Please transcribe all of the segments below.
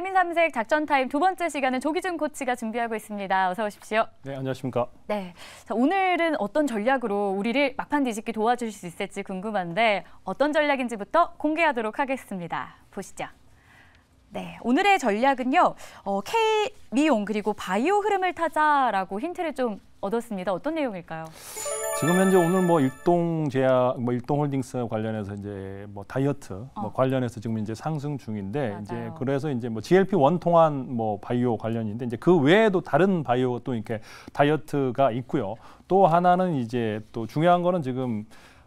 3인3색 작전 타임 두 번째 시간은 조기준 코치가 준비하고 있습니다. 어서 오십시오. 네, 안녕하십니까. 네, 자, 오늘은 어떤 전략으로 우리를 막판 뒤집기 도와주실 수 있을지 궁금한데 어떤 전략인지부터 공개하도록 하겠습니다. 보시죠. 네, 오늘의 전략은요. 어, K 미용 그리고 바이오 흐름을 타자라고 힌트를 좀 얻었습니다. 어떤 내용일까요? 지금 현재 오늘 뭐 일동 제약, 뭐 일동홀딩스 관련해서 이제 뭐 다이어트 뭐 어. 뭐 관련해서 지금 이제 상승 중인데 맞아요. 이제 그래서 이제 뭐 GLP-1 통한 뭐 바이오 관련인데 이제 그 외에도 다른 바이오 또 이렇게 다이어트가 있고요. 또 하나는 이제 또 중요한 거는 지금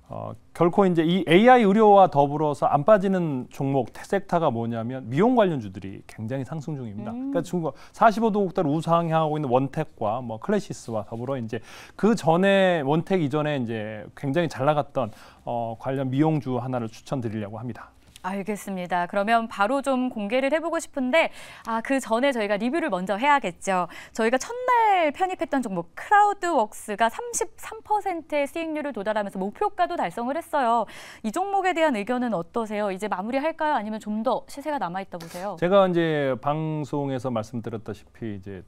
어, 결코 이제 이 AI 의료와 더불어서 안 빠지는 종목 테 섹터가 뭐냐면 미용 관련주들이 굉장히 상승 중입니다. 음. 그러니까 중국 4 5도국대 우상향하고 있는 원택과 뭐 클래시스와 더불어 이제 그 전에 원택 이전에 이제 굉장히 잘 나갔던 어, 관련 미용주 하나를 추천드리려고 합니다. 알겠습니다. 그러면 바로 좀 공개를 해보고 싶은데 아, 그 전에 저희가 리뷰를 먼저 해야겠죠. 저희가 첫날 편입했던 종목 크라우드웍스가 33%의 수익률을 도달하면서 목표가도 달성을 했어요. 이 종목에 대한 의견은 어떠세요? 이제 마무리할까요? 아니면 좀 더 시세가 남아있다 보세요? 제가 이제 방송에서 말씀드렸다시피 이제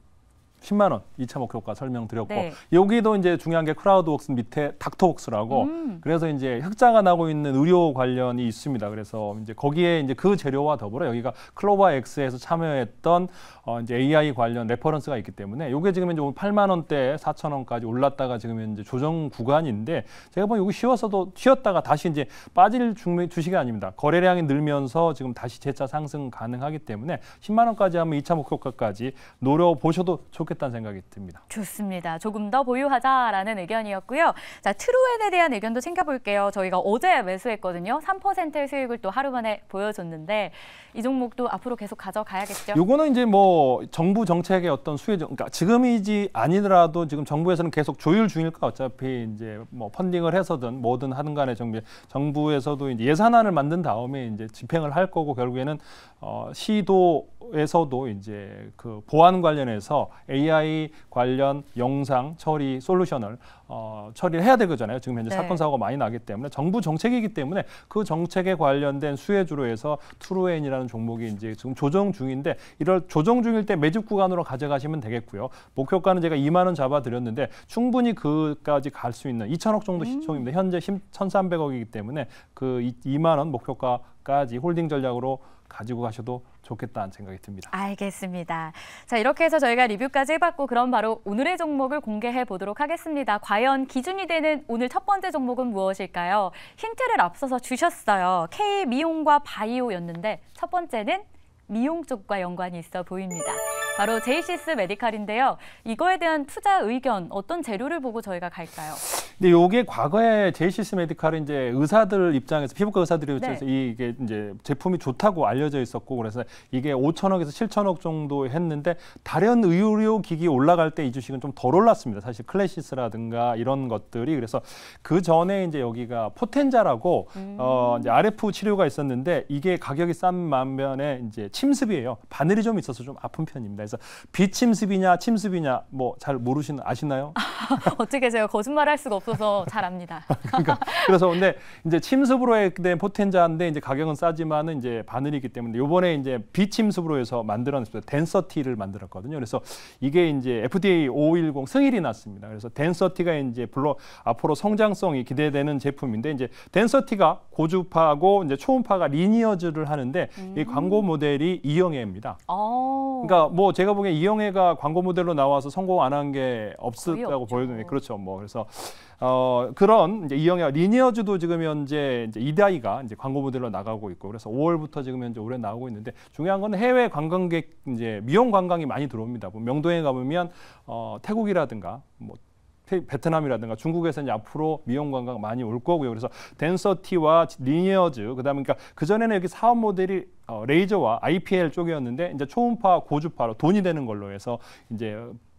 10만 원 2차 목표 가 설명드렸고 네. 여기도 이제 중요한 게 크라우드웍스 밑에 닥터웍스라고 음. 그래서 이제 흑자가 나고 있는 의료 관련이 있습니다. 그래서 이제 거기에 이제 그 재료와 더불어 여기가 클로바 스에서 참여했던 어 이제 AI 관련 레퍼런스가 있기 때문에 요게 지금 이제 8만 원대 4천 원까지 올랐다가 지금 이제 조정 구간인데 제가 보면 여기 쉬어도 쉬었다가 다시 이제 빠질 주식이 아닙니다. 거래량이 늘면서 지금 다시 재차 상승 가능하기 때문에 10만 원까지 하면 2차 목표가까지 노려 보셔도 좋 좋겠다는 생각이 듭니다. 좋습니다. 조금 더 보유하자라는 의견이었고요. 자, 트루엔에 대한 의견도 챙겨볼게요. 저희가 어제 매수했거든요. 3%의 수익을 또 하루 만에 보여줬는데 이 종목도 앞으로 계속 가져가야겠죠. 요거는 이제 뭐 정부 정책의 어떤 수혜, 그러니까 지금이지 아니더라도 지금 정부에서는 계속 조율 중일까 어차피 이제 뭐 펀딩을 해서든 뭐든 하든 간에 정부 정부에서도 이제 예산안을 만든 다음에 이제 집행을 할 거고 결국에는 어, 시도에서도 이제 그 보안 관련해서 AI 관련 영상 처리 솔루션을 어, 처리를 해야 되거든요 지금 현재 네. 사건 사고가 많이 나기 때문에 정부 정책이기 때문에 그 정책에 관련된 수혜주로 해서 트루엔이라는 종목이 이제 지금 조정 중인데 이럴 조정 중일 때 매집 구간으로 가져가시면 되겠고요. 목표가는 제가 2만 원 잡아드렸는데 충분히 그까지 갈 수 있는 2천억 정도 음. 시총입니다. 음. 현재 1,300억이기 때문에 그 2만 원 목표가까지 홀딩 전략으로 가지고 가셔도 좋겠다는 생각이 듭니다. 알겠습니다. 자, 이렇게 해서 저희가 리뷰까지 해봤고 그럼 바로 오늘의 종목을 공개해 보도록 하겠습니다. 과연 기준이 되는 오늘 첫 번째 종목은 무엇일까요? 힌트를 앞서서 주셨어요. K 미용과 바이오였는데 첫 번째는 미용 쪽과 연관이 있어 보입니다. 바로 제이시스 메디칼인데요. 이거에 대한 투자 의견 어떤 재료를 보고 저희가 갈까요? 근데 이게 과거에 제이시스 메디칼은 이제 의사들 입장에서 피부과 의사들이 네. 입장에서 네. 이게 이제 제품이 좋다고 알려져 있었고 그래서 이게 5천억에서 7천억 정도 했는데 다른 의료 기기 올라갈 때 이 주식은 좀 덜 올랐습니다. 사실 클래시스라든가 이런 것들이 그래서 그 전에 이제 여기가 포텐자라고 음. 어 이제 RF 치료가 있었는데 이게 가격이 싼만면에 이제 침습이에요. 바늘이 좀 있어서 좀 아픈 편입니다. 그래서 비침습이냐 침습이냐 뭐 잘 모르시는 아시나요? 어떻게 제가 거짓말할 수가 없어서 잘 압니다. 그러니까 그래서 근데 이제 침습으로 된 포텐자인데 이제 가격은 싸지만은 이제 바늘이기 때문에 요번에 이제 비침습으로 해서 만들어냈어요. 댄서티를 만들었거든요. 그래서 이게 이제 FDA 510 승인이 났습니다. 그래서 댄서티가 이제 불러 앞으로 성장성이 기대되는 제품인데 이제 댄서티가 고주파하고 이제 초음파가 리니어즈를 하는데 음. 이 광고 모델이 2형 애입니다 어. 그러니까 뭐 제가 보기엔 이영애가 광고 모델로 나와서 성공 안 한 게 없었다고 보여드는 예, 그렇죠. 뭐 그래서 어 그런 이제 이영애 리니어즈도 지금 현재 이제 이다이가 이제 광고 모델로 나가고 있고 그래서 5월부터 지금 현재 올해 나오고 있는데 중요한 건 해외 관광객 이제 미용 관광이 많이 들어옵니다. 뭐 명동에 가보면 어 태국이라든가 뭐 베트남이라든가 중국에서 이제 앞으로 미용 관광 많이 올 거고요. 그래서 댄서티와 리니어즈 그다음에 그러니까 그 전에는 여기 사업 모델이 어, 레이저와 IPL 쪽이었는데 이제 초음파 고주파로 돈이 되는 걸로 해서 이제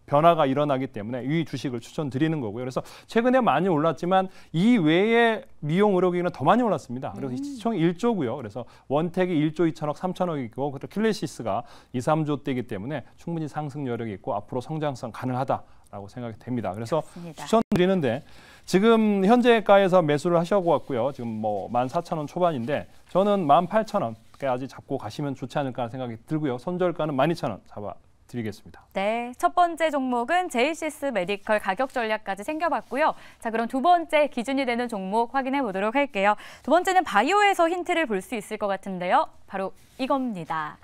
변화가 일어나기 때문에 이 주식을 추천드리는 거고요. 그래서 최근에 많이 올랐지만 이 외에 미용 의료기는 기더 많이 올랐습니다. 그래서 음. 총 1조고요. 그래서 원택이 1조 2천억 3천억이고 그리고 킬레시스가 2, 3조 대이기 때문에 충분히 상승 여력이 있고 앞으로 성장성 가능하다. 라고 생각이 됩니다. 그래서 그습니다 추천드리는데 지금 현재가에서 매수를 하셔고 왔고요. 지금 뭐 14,000원 초반인데 저는 18,000원까지 잡고 가시면 좋지 않을까 생각이 들고요. 손절가는 12,000원 잡아 드리겠습니다. 네, 첫 번째 종목은 제이시스 메디컬 가격 전략까지 챙겨봤고요 자, 그럼 두 번째 기준이 되는 종목 확인해 보도록 할게요. 두 번째는 바이오에서 힌트를 볼 수 있을 것 같은데요. 바로 이겁니다.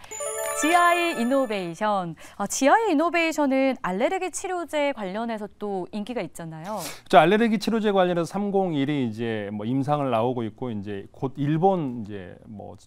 GI 이노베이션. 아, GI 이노베이션은 알레르기 치료제 관련해서 또 인기가 있잖아요. 저 알레르기 치료제 관련해서 301이 이제 뭐 임상을 나오고 있고 이제 곧 일본 이제 뭐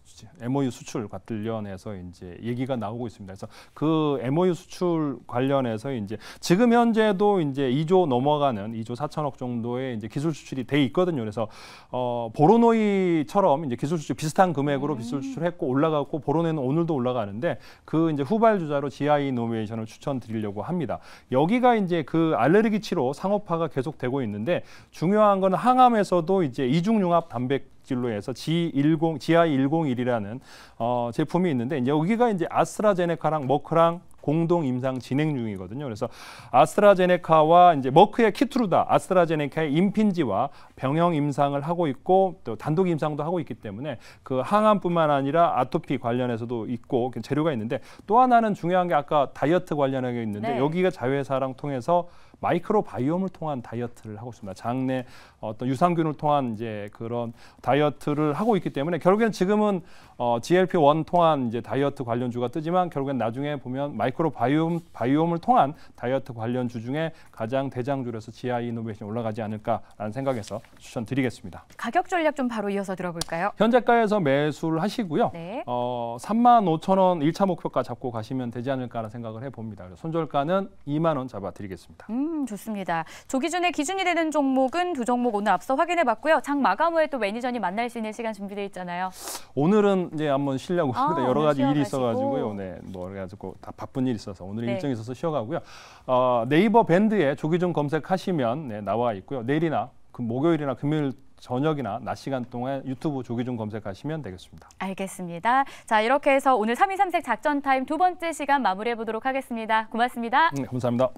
MOU 수출 관련해서 이제 얘기가 나오고 있습니다. 그래서 그 MOU 수출 관련해서 이제 지금 현재도 이제 2조 넘어가는 2조 4천억 정도의 이제 기술 수출이 돼 있거든요. 그래서 어 보로노이처럼 이제 기술 수출 비슷한 금액으로 음. 기술 수출했고 올라갔고 보로노는 이 오늘도 올라가는데 그 이제 후발 주자로 GI 노메이션을 추천드리려고 합니다. 여기가 이제 그 알레르기 치료 상업화가 계속되고 있는데 중요한 건 항암에서도 이제 이중융합 단백 진로에서 G10, GI101이라는 어, 제품이 있는데 여기가 이제 아스트라제네카랑 머크랑 공동 임상 진행 중이거든요. 그래서 아스트라제네카와 이제 머크의 키트루다, 아스트라제네카의 임핀지와 병영 임상을 하고 있고 또 단독 임상도 하고 있기 때문에 그 항암뿐만 아니라 아토피 관련해서도 있고 재료가 있는데 또 하나는 중요한 게 아까 다이어트 관련하게 있는데 네. 여기가 자회사랑 통해서 마이크로바이옴을 통한 다이어트를 하고 있습니다. 장내 어떤 유산균을 통한 이제 그런 다이어트를 하고 있기 때문에 결국엔 지금은 어, GLP-1 통한 이제 다이어트 관련주가 뜨지만 결국엔 나중에 보면 마이크로바이옴 바이옴을 통한 다이어트 관련주 중에 가장 대장주로서 GI 이노베이션 올라가지 않을까라는 생각에서 추천드리겠습니다. 가격 전략 좀 바로 이어서 들어볼까요? 현재가에서 매수를 하시고요. 네. 어, 3만 5천 원 1차 목표가 잡고 가시면 되지 않을까라는 생각을 해봅니다. 손절가는 2만 원 잡아드리겠습니다. 음. 음, 좋습니다. 조기준의 기준이 되는 종목은 두 종목 오늘 앞서 확인해 봤고요. 장 마감 후에 또 매니저님 만날 수 있는 시간 준비되어 있잖아요. 오늘은 이제 한번 쉬려고 아, 합니 여러 가지 일이 있어 가지고요. 네. 뭐 가지고 다 바쁜 일이 있어서 오늘 네. 일정이 있어서 쉬어 가고요. 어, 네이버 밴드에 조기준 검색하시면 네, 나와 있고요. 내일이나 그 목요일이나 금요일 저녁이나 낮 시간 동안 유튜브 조기준 검색하시면 되겠습니다. 알겠습니다. 자 이렇게 해서 오늘 3.23색 작전 타임 두 번째 시간 마무리해 보도록 하겠습니다. 고맙습니다. 네, 감사합니다.